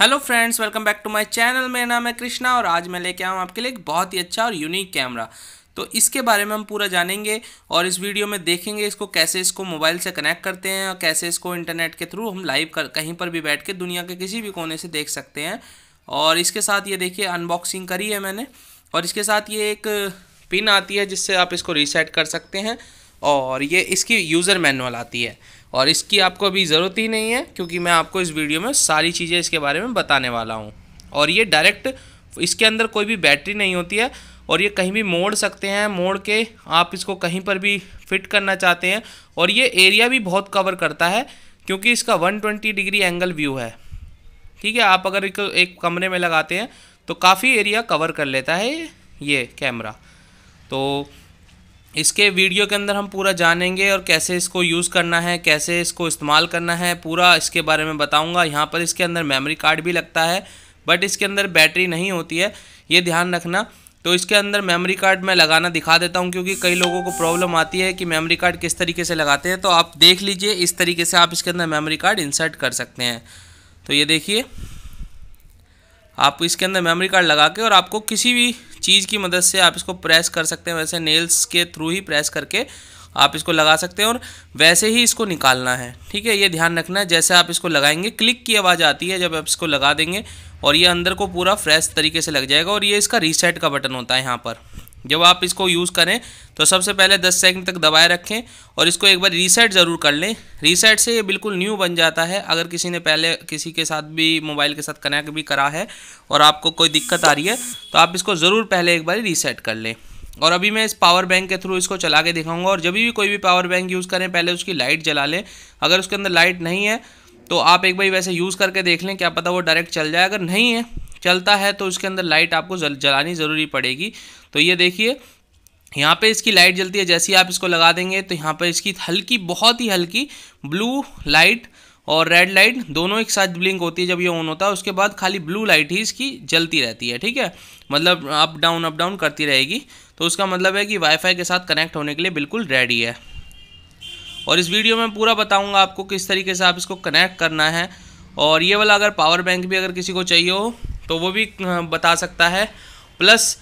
hello friends welcome back to my channel मेरा नाम है कृष्णा और आज मैं लेके आऊँ आपके लिए एक बहुत ही अच्छा और यूनिक कैमरा तो इसके बारे में हम पूरा जानेंगे और इस वीडियो में देखेंगे इसको कैसे इसको मोबाइल से कनेक्ट करते हैं और कैसे इसको इंटरनेट के थ्रू हम लाइव कर कहीं पर भी बैठ के दुनिया के किसी भी कोने से देख सकते हैं और इसके साथ ये देखिए अनबॉक्सिंग करी है मैंने और इसके साथ ये एक पिन आती है जिससे आप इसको रीसेट कर सकते हैं और ये इसकी यूज़र मैनुअल आती है और इसकी आपको अभी ज़रूरत ही नहीं है क्योंकि मैं आपको इस वीडियो में सारी चीज़ें इसके बारे में बताने वाला हूँ और ये डायरेक्ट इसके अंदर कोई भी बैटरी नहीं होती है और ये कहीं भी मोड़ सकते हैं मोड़ के आप इसको कहीं पर भी फिट करना चाहते हैं और ये एरिया भी बहुत कवर करता है क्योंकि इसका 120 डिग्री एंगल व्यू है ठीक है आप अगर एक, एक कमरे में लगाते हैं तो काफ़ी एरिया कवर कर लेता है ये कैमरा तो इसके वीडियो के अंदर हम पूरा जानेंगे और कैसे इसको यूज़ करना है कैसे इसको इस्तेमाल करना है पूरा इसके बारे में बताऊंगा यहाँ पर इसके अंदर मेमोरी कार्ड भी लगता है बट इसके अंदर बैटरी नहीं होती है ये ध्यान रखना तो इसके अंदर मेमोरी कार्ड मैं लगाना दिखा देता हूँ क्योंकि कई लोगों को प्रॉब्लम आती है कि मेमोरी कार्ड किस तरीके से लगाते हैं तो आप देख लीजिए इस तरीके से आप इसके अंदर मेमोरी कार्ड इंसर्ट कर सकते हैं तो ये देखिए आप इसके अंदर मेमोरी कार्ड लगा के और आपको किसी भी चीज़ की मदद से आप इसको प्रेस कर सकते हैं वैसे नेल्स के थ्रू ही प्रेस करके आप इसको लगा सकते हैं और वैसे ही इसको निकालना है ठीक है ये ध्यान रखना है जैसे आप इसको लगाएंगे क्लिक की आवाज़ आती है जब आप इसको लगा देंगे और ये अंदर को पूरा फ्रेश तरीके से लग जाएगा और ये इसका रीसेट का बटन होता है यहाँ पर जब आप इसको यूज़ करें तो सबसे पहले 10 सेकंड तक दबाए रखें और इसको एक बार रीसेट ज़रूर कर लें रीसेट से ये बिल्कुल न्यू बन जाता है अगर किसी ने पहले किसी के साथ भी मोबाइल के साथ कनेक्ट भी करा है और आपको कोई दिक्कत आ रही है तो आप इसको ज़रूर पहले एक बार रीसेट कर लें और अभी मैं इस पावर बैंक के थ्रू इसको चला के दिखाऊंगा और जब भी कोई भी पावर बैंक यूज़ करें पहले उसकी लाइट जला लें अगर उसके अंदर लाइट नहीं है तो आप एक बार वैसे यूज़ करके देख लें क्या पता वो डायरेक्ट चल जाए अगर नहीं है चलता है तो उसके अंदर लाइट आपको जल जलानी ज़रूरी पड़ेगी तो ये देखिए यहाँ पे इसकी लाइट जलती है जैसे ही आप इसको लगा देंगे तो यहाँ पे इसकी हल्की बहुत ही हल्की ब्लू लाइट और रेड लाइट दोनों एक साथ ब्लिंक होती है जब ये ऑन होता है उसके बाद खाली ब्लू लाइट ही इसकी जलती रहती है ठीक है मतलब अप डाउन अप डाउन करती रहेगी तो उसका मतलब है कि वाईफाई के साथ कनेक्ट होने के लिए बिल्कुल रेडी है और इस वीडियो में पूरा बताऊँगा आपको किस तरीके से आप इसको कनेक्ट करना है और ये वाला अगर पावर बैंक भी अगर किसी को चाहिए हो तो वो भी बता सकता है प्लस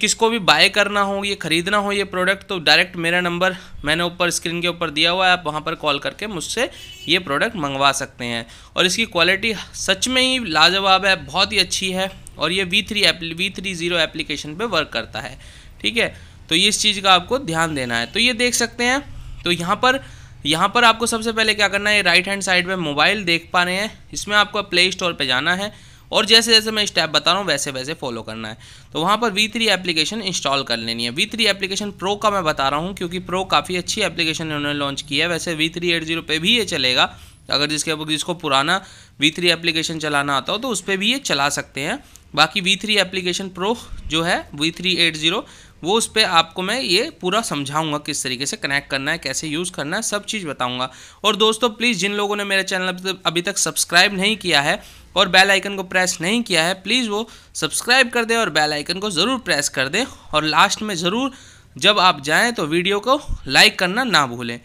किसको भी बाय करना हो ये ख़रीदना हो ये प्रोडक्ट तो डायरेक्ट मेरा नंबर मैंने ऊपर स्क्रीन के ऊपर दिया हुआ है आप वहाँ पर कॉल करके मुझसे ये प्रोडक्ट मंगवा सकते हैं और इसकी क्वालिटी सच में ही लाजवाब है बहुत ही अच्छी है और ये वी थ्री एप्ली वी थ्री ज़ीरो एप्लीकेशन पर वर्क करता है ठीक है तो ये इस चीज़ का आपको ध्यान देना है तो ये देख सकते हैं तो यहाँ पर यहाँ पर आपको सबसे पहले क्या करना है राइट हैंड साइड में मोबाइल देख पा रहे हैं इसमें आपको प्ले स्टोर पर जाना है और जैसे जैसे मैं स्टेप बता रहा हूँ वैसे वैसे फॉलो करना है तो वहाँ पर वी थ्री एप्लीकेशन इंस्टॉल कर लेनी है वी थ्री एप्लीकेशन प्रो का मैं बता रहा हूँ क्योंकि प्रो काफ़ी अच्छी एप्लीकेशन उन्होंने लॉन्च की है वैसे वी थ्री एट जीरो पर भी ये चलेगा अगर जिसके जिसको पुराना वी थ्री एप्लीकेशन चलाना आता हो तो उस पर भी ये चला सकते हैं बाकी वी थ्री एप्लीकेशन प्रो जो है वी थ्री एट ज़ीरो वो उस पर आपको मैं ये पूरा समझाऊंगा किस तरीके से कनेक्ट करना है कैसे यूज़ करना है सब चीज़ बताऊंगा और दोस्तों प्लीज़ जिन लोगों ने मेरे चैनल अभी तक सब्सक्राइब नहीं किया है और बेल आइकन को प्रेस नहीं किया है प्लीज़ वो सब्सक्राइब कर दें और बेल आइकन को ज़रूर प्रेस कर दें और लास्ट में ज़रूर जब आप जाएँ तो वीडियो को लाइक करना ना भूलें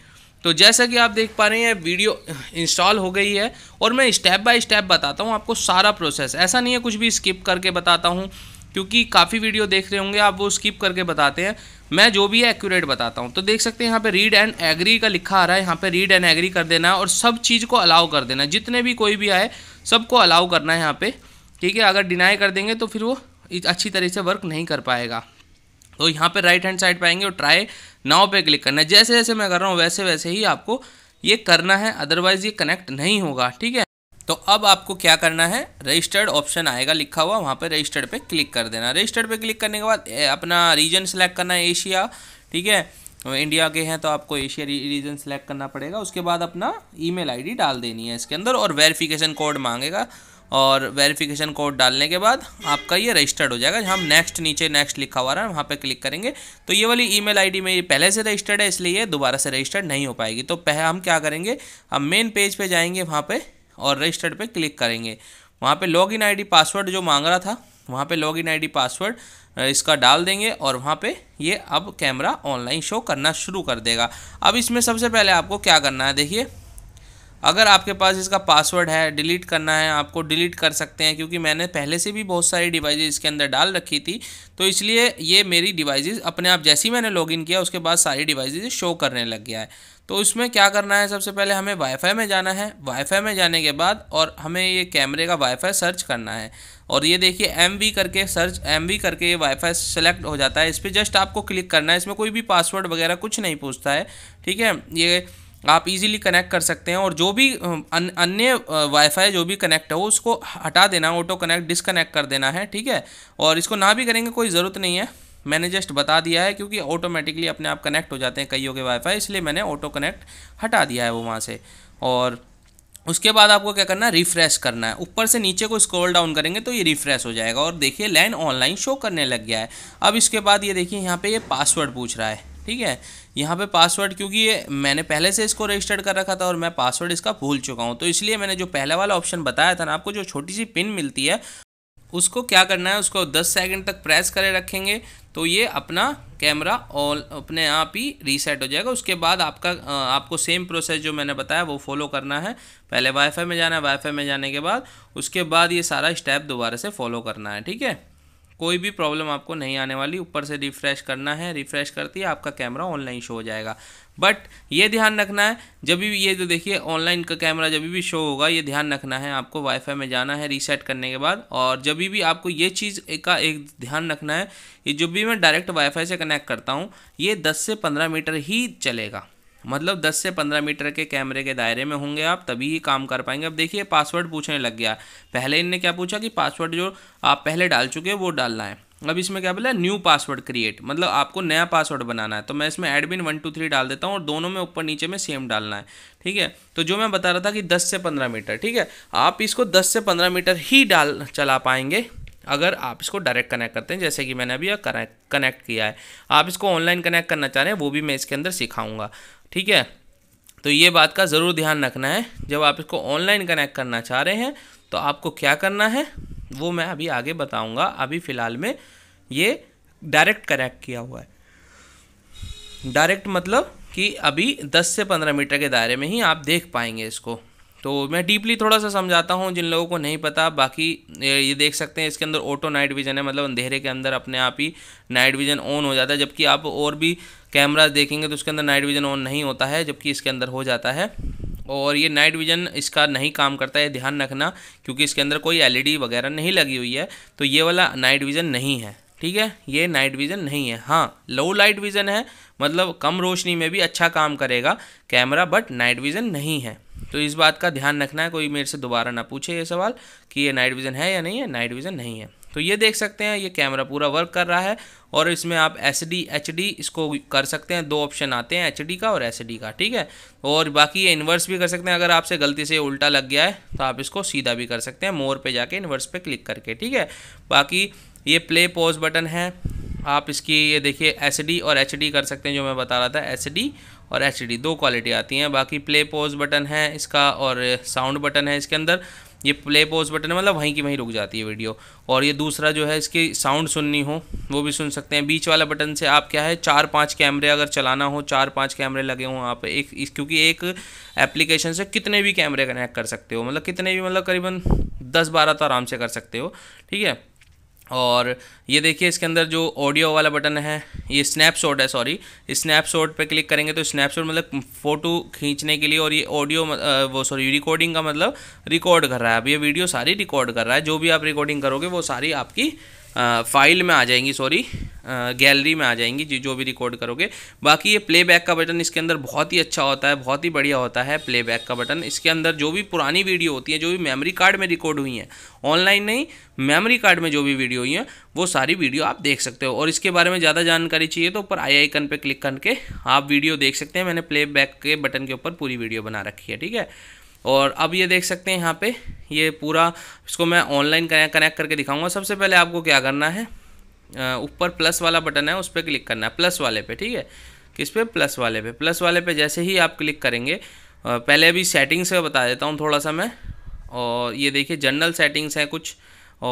तो जैसा कि आप देख पा रहे हैं वीडियो इंस्टॉल हो गई है और मैं स्टेप बाय स्टेप बताता हूँ आपको सारा प्रोसेस ऐसा नहीं है कुछ भी स्किप करके बताता हूँ क्योंकि काफ़ी वीडियो देख रहे होंगे आप वो स्किप करके बताते हैं मैं जो भी है एक्यूरेट बताता हूँ तो देख सकते हैं यहाँ पे रीड एंड एग्री का लिखा आ रहा है यहाँ पे रीड एंड एग्री कर देना है और सब चीज़ को अलाउ कर देना है जितने भी कोई भी आए सबको अलाउ करना है यहाँ पे ठीक है अगर डिनाई कर देंगे तो फिर वो अच्छी तरह से वर्क नहीं कर पाएगा तो यहाँ पर राइट हैंड साइड पाएंगे और ट्राई नाव पर क्लिक करना है जैसे जैसे मैं कर रहा हूँ वैसे वैसे ही आपको ये करना है अदरवाइज़ ये कनेक्ट नहीं होगा ठीक है तो अब आपको क्या करना है रजिस्टर्ड ऑप्शन आएगा लिखा हुआ वहाँ पर रजिस्टर्ड पर क्लिक कर देना रजिस्टर्ड पर क्लिक करने के बाद अपना रीजन सेलेक्ट करना है एशिया ठीक है इंडिया के हैं तो आपको एशिया रीजन सेलेक्ट करना पड़ेगा उसके बाद अपना ईमेल आईडी डाल देनी है इसके अंदर और वेरिफिकेशन कोड मांगेगा और वेरिफिकेशन कोड डालने के बाद आपका ये रजिस्टर्ड हो जाएगा हम नेक्स्ट नीचे नेक्स्ट लिखा हुआ है वहाँ पे क्लिक करेंगे तो ये वाली ईमेल आईडी मेरी पहले से रजिस्टर्ड है इसलिए ये दोबारा से रजिस्टर्ड नहीं हो पाएगी तो पह हम क्या करेंगे हम मेन पेज पे जाएंगे वहाँ पर और रजिस्टर्ड पे क्लिक करेंगे वहाँ पे लॉगिन आईडी पासवर्ड जो मांग रहा था वहाँ पे लॉगिन आईडी पासवर्ड इसका डाल देंगे और वहाँ पे ये अब कैमरा ऑनलाइन शो करना शुरू कर देगा अब इसमें सबसे पहले आपको क्या करना है देखिए अगर आपके पास इसका पासवर्ड है डिलीट करना है आपको डिलीट कर सकते हैं क्योंकि मैंने पहले से भी बहुत सारी डिवाइजेज इसके अंदर डाल रखी थी तो इसलिए ये मेरी डिवाइजेज अपने आप जैसे ही मैंने लॉगिन किया उसके बाद सारी डिवाइजेज शो करने लग गया है तो इसमें क्या करना है सबसे पहले हमें वाईफाई में जाना है वाईफाई में जाने के बाद और हमें ये कैमरे का वाईफाई सर्च करना है और ये देखिए एम करके सर्च एम करके ये वाईफाई सेलेक्ट हो जाता है इस पर जस्ट आपको क्लिक करना है इसमें कोई भी पासवर्ड वगैरह कुछ नहीं पूछता है ठीक है ये आप इजीली कनेक्ट कर सकते हैं और जो भी अन, अन्य वाईफाई जो भी कनेक्ट हो उसको हटा देना ऑटो कनेक्ट डिसकनेक्ट कर देना है ठीक है और इसको ना भी करेंगे कोई ज़रूरत नहीं है मैंने जस्ट बता दिया है क्योंकि ऑटोमेटिकली अपने आप कनेक्ट हो जाते हैं कईयों के वाईफाई इसलिए मैंने ऑटो कनेक्ट हटा दिया है वो वहाँ से और उसके बाद आपको क्या करना है रिफ्रेश करना है ऊपर से नीचे को स्क्रॉल डाउन करेंगे तो ये रिफ्रेश हो जाएगा और देखिए लाइन ऑनलाइन शो करने लग गया है अब इसके बाद ये देखिए यहाँ पे ये पासवर्ड पूछ रहा है ठीक है यहाँ पे पासवर्ड क्योंकि ये मैंने पहले से इसको रजिस्टर्ड कर रखा था और मैं पासवर्ड इसका भूल चुका हूँ तो इसलिए मैंने जो पहला वाला ऑप्शन बताया था ना आपको जो छोटी सी पिन मिलती है उसको क्या करना है उसको 10 सेकंड तक प्रेस करे रखेंगे तो ये अपना कैमरा ऑल अपने आप ही रीसेट हो जाएगा उसके बाद आपका आपको सेम प्रोसेस जो मैंने बताया वो फॉलो करना है पहले वाईफाई में जाना है वाईफाई में जाने के बाद उसके बाद ये सारा स्टेप दोबारा से फॉलो करना है ठीक है कोई भी प्रॉब्लम आपको नहीं आने वाली ऊपर से रिफ़्रेश करना है रिफ़्रेश करती है आपका कैमरा ऑनलाइन शो हो जाएगा बट ये ध्यान रखना है जब भी ये जो देखिए ऑनलाइन का कैमरा जब भी शो होगा ये ध्यान रखना है आपको वाईफाई में जाना है रीसेट करने के बाद और जब भी आपको ये चीज़ का एक ध्यान रखना है कि जब भी मैं डायरेक्ट वाईफाई से कनेक्ट करता हूँ ये दस से पंद्रह मीटर ही चलेगा मतलब 10 से 15 मीटर के कैमरे के दायरे में होंगे आप तभी ये काम कर पाएंगे अब देखिए पासवर्ड पूछने लग गया पहले इनने क्या पूछा कि पासवर्ड जो आप पहले डाल चुके हैं वो डालना है अब इसमें क्या बोला न्यू पासवर्ड क्रिएट मतलब आपको नया पासवर्ड बनाना है तो मैं इसमें एडमिन वन टू थ्री डाल देता हूँ और दोनों में ऊपर नीचे में सेम डालना है ठीक है तो जो मैं बता रहा था कि 10 से 15 मीटर ठीक है आप इसको 10 से 15 मीटर ही डाल चला पाएंगे अगर आप इसको डायरेक्ट कनेक्ट करते हैं जैसे कि मैंने अभी कनेक्ट किया है आप इसको ऑनलाइन कनेक्ट करना चाह रहे हैं वो भी मैं इसके अंदर सिखाऊंगा ठीक है तो ये बात का ज़रूर ध्यान रखना है जब आप इसको ऑनलाइन कनेक्ट करना चाह रहे हैं तो आपको क्या करना है वो मैं अभी आगे बताऊंगा अभी फ़िलहाल में ये डायरेक्ट कनेक्ट किया हुआ है डायरेक्ट मतलब कि अभी 10 से 15 मीटर के दायरे में ही आप देख पाएंगे इसको तो मैं डीपली थोड़ा सा समझाता हूँ जिन लोगों को नहीं पता बाकी ये देख सकते हैं इसके अंदर ऑटो नाइट विज़न है मतलब अंधेरे के अंदर अपने आप ही नाइट विज़न ऑन हो जाता है जबकि आप और भी कैमराज देखेंगे तो उसके अंदर नाइट विज़न ऑन नहीं होता है जबकि इसके अंदर हो जाता है और ये नाइट विज़न इसका नहीं काम करता है ध्यान रखना क्योंकि इसके अंदर कोई एलईडी e वगैरह नहीं लगी हुई है तो ये वाला नाइट विज़न नहीं है ठीक है ये नाइट विज़न नहीं है हाँ लो लाइट विज़न है मतलब कम रोशनी में भी अच्छा काम करेगा कैमरा बट नाइट विज़न नहीं है तो इस बात का ध्यान रखना है कोई मेरे से दोबारा ना पूछे ये सवाल कि ये नाइट विज़न है या नहीं है नाइट विज़न नहीं है तो ये देख सकते हैं ये कैमरा पूरा वर्क कर रहा है और इसमें आप एस डी एच डी इसको कर सकते हैं दो ऑप्शन आते हैं एच डी का और एस डी का ठीक है और बाकी ये इन्वर्स भी कर सकते हैं अगर आपसे गलती से उल्टा लग गया है तो आप इसको सीधा भी कर सकते हैं मोर पे जाके इन्वर्स पे क्लिक करके ठीक है बाकी ये प्ले पॉज बटन है आप इसकी ये देखिए एस और एच कर सकते हैं जो मैं बता रहा था एस और एच दो क्वालिटी आती हैं बाकी प्ले पोज बटन है इसका और साउंड बटन है इसके अंदर ये प्ले पोज बटन है मतलब वहीं की वहीं रुक जाती है वीडियो और ये दूसरा जो है इसकी साउंड सुननी हो वो भी सुन सकते हैं बीच वाला बटन से आप क्या है चार पांच कैमरे अगर चलाना हो चार पांच कैमरे लगे हों आप एक क्योंकि एक एप्लीकेशन से कितने भी कैमरे कनेक्ट कर सकते हो मतलब कितने भी मतलब करीबन दस बारह तो आराम से कर सकते हो ठीक है और ये देखिए इसके अंदर जो ऑडियो वाला बटन है ये स्नैपशॉट है सॉरी स्नैपशॉट पे क्लिक करेंगे तो स्नैपशॉट मतलब फ़ोटो खींचने के लिए और ये ऑडियो वो सॉरी रिकॉर्डिंग का मतलब रिकॉर्ड कर रहा है अब ये वीडियो सारी रिकॉर्ड कर रहा है जो भी आप रिकॉर्डिंग करोगे वो सारी आपकी फाइल में आ जाएंगी सॉरी गैलरी में आ जाएंगी जो भी रिकॉर्ड करोगे बाकी ये प्लेबैक का बटन इसके अंदर बहुत ही अच्छा होता है बहुत ही बढ़िया होता है प्लेबैक का बटन इसके अंदर जो भी पुरानी वीडियो होती है जो भी मेमोरी कार्ड में रिकॉर्ड हुई हैं ऑनलाइन नहीं मेमोरी कार्ड में जो भी वीडियो हुई हैं वो सारी वीडियो आप देख सकते हो और इसके बारे में ज़्यादा जानकारी चाहिए तो ऊपर आई आइकन पर क्लिक करके आप वीडियो देख सकते हैं मैंने प्लेबैक के बटन के ऊपर पूरी वीडियो बना रखी है ठीक है और अब ये देख सकते हैं यहाँ पे ये पूरा इसको मैं ऑनलाइन कनेक्ट करके दिखाऊंगा सबसे पहले आपको क्या करना है ऊपर प्लस वाला बटन है उस पर क्लिक करना है प्लस वाले पे ठीक है किस पे प्लस वाले पे प्लस वाले पे जैसे ही आप क्लिक करेंगे पहले अभी सेटिंग्स का बता देता हूँ थोड़ा सा मैं और ये देखिए जनरल सेटिंग्स हैं कुछ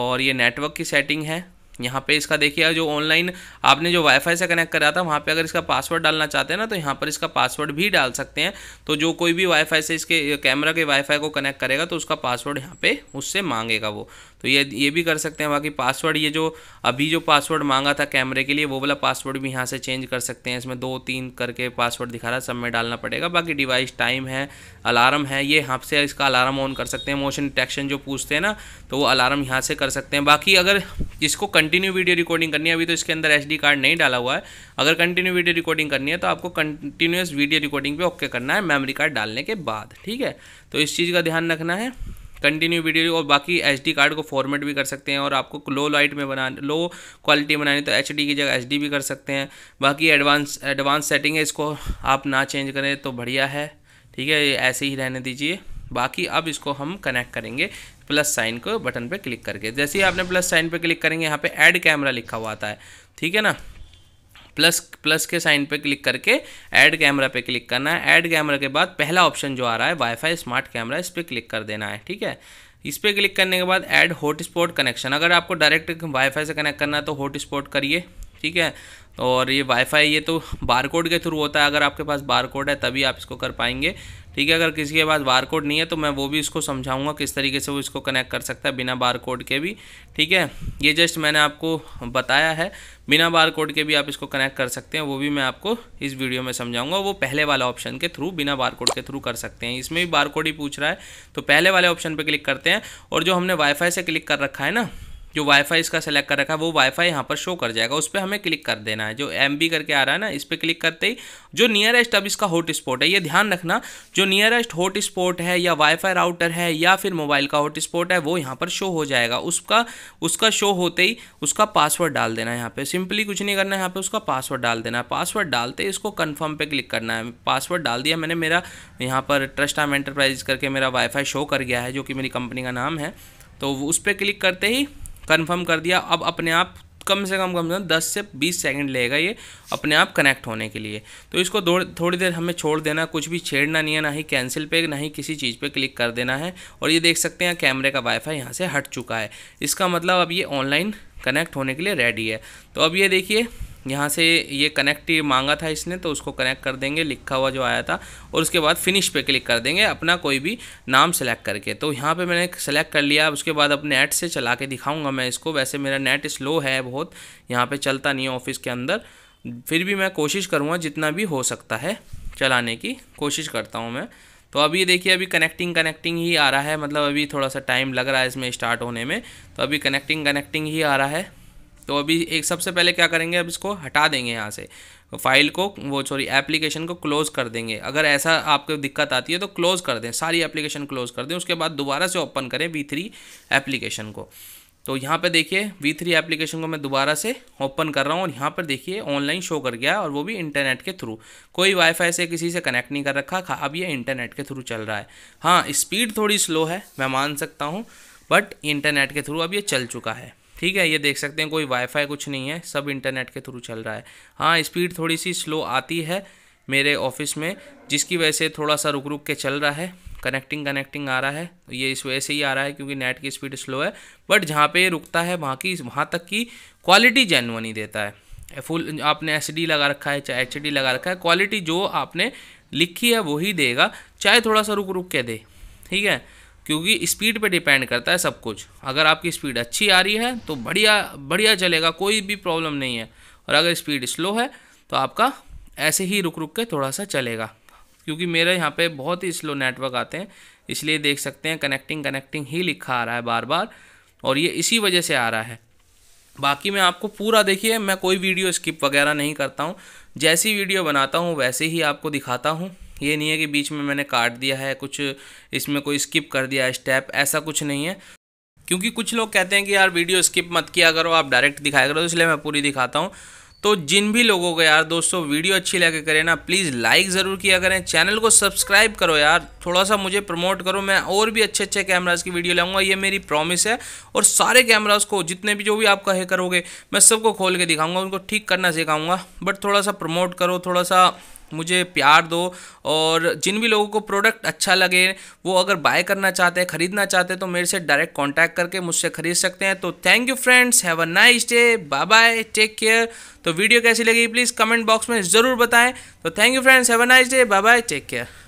और ये नेटवर्क की सेटिंग है यहाँ पे इसका देखिए जो ऑनलाइन आपने जो वाईफाई से कनेक्ट करा था वहाँ पे अगर इसका पासवर्ड डालना चाहते हैं ना तो यहाँ पर इसका पासवर्ड भी डाल सकते हैं तो जो कोई भी वाईफाई से इसके कैमरा के वाईफाई को कनेक्ट करेगा तो उसका पासवर्ड यहाँ पे उससे मांगेगा वो तो ये ये भी कर सकते हैं बाकी पासवर्ड ये जो अभी जो पासवर्ड मांगा था कैमरे के लिए वो वाला पासवर्ड भी यहाँ से चेंज कर सकते हैं इसमें दो तीन करके पासवर्ड दिखा रहा है सब में डालना पड़ेगा बाकी डिवाइस टाइम है अलार्म है ये यहाँ से इसका अलार्म ऑन कर सकते हैं मोशन डिटेक्शन जो पूछते हैं ना तो वो अलार्म यहाँ से कर सकते हैं बाकी अगर जिसको कंटिन्यू वीडियो रिकॉर्डिंग करनी है अभी तो इसके अंदर एच कार्ड नहीं डाला हुआ है अगर कंटिन्यू वीडियो रिकॉर्डिंग करनी है तो आपको कंटिन्यूस वीडियो रिकॉर्डिंग पे ओके करना है मेमोरी कार्ड डालने के बाद ठीक है तो इस चीज़ का ध्यान रखना है कंटिन्यू वीडियो और बाकी एच कार्ड को फॉर्मेट भी कर सकते हैं और आपको लो लाइट में बना लो क्वालिटी बनानी तो एच की जगह एच भी कर सकते हैं बाकी एडवांस एडवांस सेटिंग है इसको आप ना चेंज करें तो बढ़िया है ठीक है ऐसे ही रहने दीजिए बाकी अब इसको हम कनेक्ट करेंगे प्लस साइन को बटन पे क्लिक करके जैसे ही आपने प्लस साइन पे क्लिक करेंगे यहाँ पे ऐड कैमरा लिखा हुआ आता है ठीक है ना प्लस प्लस के साइन पे क्लिक करके ऐड कैमरा पे क्लिक करना है ऐड कैमरा के बाद पहला ऑप्शन जो आ रहा है वाईफाई स्मार्ट कैमरा इस पर क्लिक कर देना है ठीक है इस पर क्लिक करने के बाद ऐड हॉटस्पॉट कनेक्शन अगर आपको डायरेक्ट वाईफाई से कनेक्ट करना है तो हॉटस्पॉट करिए ठीक है और ये वाईफाई ये तो बारकोड के थ्रू होता है अगर आपके पास बारकोड है तभी आप इसको कर पाएंगे ठीक है अगर किसी के पास बार कोड नहीं है तो मैं वो भी इसको समझाऊंगा किस तरीके से वो इसको कनेक्ट कर सकता है बिना बार कोड के भी ठीक है ये जस्ट मैंने आपको बताया है बिना बार कोड के भी आप इसको कनेक्ट कर सकते हैं वो भी मैं आपको इस वीडियो में समझाऊंगा वो पहले वाला ऑप्शन के थ्रू बिना बार कोड के थ्रू कर सकते हैं इसमें भी बार कोड ही पूछ रहा है तो पहले वाले ऑप्शन पर क्लिक करते हैं और जो हमने वाईफाई से क्लिक कर रखा है ना जो वाईफाई इसका सेलेक्ट कर रखा है वो वाईफाई यहाँ पर शो कर जाएगा उस पर हमें क्लिक कर देना है जो एम करके आ रहा है ना इस पर क्लिक करते ही जो नियरेस्ट अब इसका हॉट स्पॉट है ये ध्यान रखना जो नियरेस्ट हॉट स्पॉट है या वाईफाई राउटर है या फिर मोबाइल का हॉट स्पॉट है वो यहाँ पर शो हो जाएगा उसका उसका शो होते ही उसका पासवर्ड डाल देना है यहाँ पर सिंपली कुछ नहीं करना है यहाँ पर उसका पासवर्ड डाल देना है पासवर्ड डालते ही इसको कन्फर्म पे क्लिक करना है पासवर्ड डाल दिया मैंने मेरा यहाँ पर ट्रस्ट आम एंटरप्राइज करके मेरा वाईफाई शो कर गया है जो कि मेरी कंपनी का नाम है तो उस पर क्लिक करते ही कन्फर्म कर दिया अब अपने आप कम से कम कम से कम दस से बीस सेकंड लेगा ये अपने आप कनेक्ट होने के लिए तो इसको थोड़ी देर हमें छोड़ देना कुछ भी छेड़ना नहीं है ना ही कैंसिल पे ना ही किसी चीज़ पे क्लिक कर देना है और ये देख सकते हैं कैमरे का वाईफाई यहाँ से हट चुका है इसका मतलब अब ये ऑनलाइन कनेक्ट होने के लिए रेडी है तो अब ये देखिए यहाँ से ये कनेक्ट मांगा था इसने तो उसको कनेक्ट कर देंगे लिखा हुआ जो आया था और उसके बाद फिनिश पे क्लिक कर देंगे अपना कोई भी नाम सेलेक्ट करके तो यहाँ पे मैंने सेलेक्ट कर लिया उसके बाद अपने नेट से चला के दिखाऊंगा मैं इसको वैसे मेरा नेट स्लो है बहुत यहाँ पर चलता नहीं है ऑफिस के अंदर फिर भी मैं कोशिश करूँगा जितना भी हो सकता है चलाने की कोशिश करता हूँ मैं तो अभी देखिए अभी कनेक्टिंग कनेक्टिंग ही आ रहा है मतलब अभी थोड़ा सा टाइम लग रहा है इसमें स्टार्ट होने में तो अभी कनेक्टिंग कनेक्टिंग ही आ रहा है तो अभी एक सबसे पहले क्या करेंगे अब इसको हटा देंगे यहाँ से फाइल को वो सॉरी एप्लीकेशन को क्लोज़ कर देंगे अगर ऐसा आपको दिक्कत आती है तो क्लोज़ कर दें सारी एप्लीकेशन क्लोज़ कर दें उसके बाद दोबारा से ओपन करें वी थ्री एप्लीकेशन को तो यहाँ पे देखिए वी थ्री एप्लीकेशन को मैं दोबारा से ओपन कर रहा हूँ और यहाँ पर देखिए ऑनलाइन शो कर गया और वो भी इंटरनेट के थ्रू कोई वाईफाई से किसी से कनेक्ट नहीं कर रखा अब ये इंटरनेट के थ्रू चल रहा है हाँ स्पीड थोड़ी स्लो है मैं मान सकता हूँ बट इंटरनेट के थ्रू अब ये चल चुका है ठीक है ये देख सकते हैं कोई वाईफाई कुछ नहीं है सब इंटरनेट के थ्रू चल रहा है हाँ स्पीड थोड़ी सी स्लो आती है मेरे ऑफिस में जिसकी वजह से थोड़ा सा रुक रुक के चल रहा है कनेक्टिंग कनेक्टिंग आ रहा है ये इस वजह से ही आ रहा है क्योंकि नेट की स्पीड स्लो है बट जहाँ पे रुकता है वहाँ की वहाँ तक की क्वालिटी जेनवन ही देता है फुल आपने एस लगा रखा है चाहे एच लगा रखा है क्वालिटी जो आपने लिखी है वही देगा चाहे थोड़ा सा रुक रुक के दे ठीक है क्योंकि स्पीड पे डिपेंड करता है सब कुछ अगर आपकी स्पीड अच्छी आ रही है तो बढ़िया बढ़िया चलेगा कोई भी प्रॉब्लम नहीं है और अगर स्पीड स्लो है तो आपका ऐसे ही रुक रुक के थोड़ा सा चलेगा क्योंकि मेरे यहाँ पे बहुत ही स्लो नेटवर्क आते हैं इसलिए देख सकते हैं कनेक्टिंग कनेक्टिंग ही लिखा आ रहा है बार बार और ये इसी वजह से आ रहा है बाकी मैं आपको पूरा देखिए मैं कोई वीडियो स्किप वगैरह नहीं करता हूँ जैसी वीडियो बनाता हूँ वैसे ही आपको दिखाता हूँ ये नहीं है कि बीच में मैंने काट दिया है कुछ इसमें कोई स्किप कर दिया है स्टेप ऐसा कुछ नहीं है क्योंकि कुछ लोग कहते हैं कि यार वीडियो स्किप मत किया करो आप डायरेक्ट दिखाया करो इसलिए मैं पूरी दिखाता हूँ तो जिन भी लोगों को यार दोस्तों वीडियो अच्छी लगे करें ना प्लीज़ लाइक ज़रूर किया करें चैनल को सब्सक्राइब करो यार थोड़ा सा मुझे प्रमोट करो मैं और भी अच्छे अच्छे कैमराज की वीडियो लाऊंगा ये मेरी प्रॉमिस है और सारे कैमराज को जितने भी जो भी आप कहे करोगे मैं सबको खोल के दिखाऊंगा उनको ठीक करना सिखाऊंगा बट थोड़ा सा प्रमोट करो थोड़ा सा मुझे प्यार दो और जिन भी लोगों को प्रोडक्ट अच्छा लगे वो अगर बाय करना चाहते हैं ख़रीदना चाहते हैं तो मेरे से डायरेक्ट कांटेक्ट करके मुझसे ख़रीद सकते हैं तो thank you friends have a nice day bye bye take care तो वीडियो कैसी लगी प्लीज़ कमेंट बॉक्स में ज़रूर बताएं तो thank you friends have a nice day bye bye take care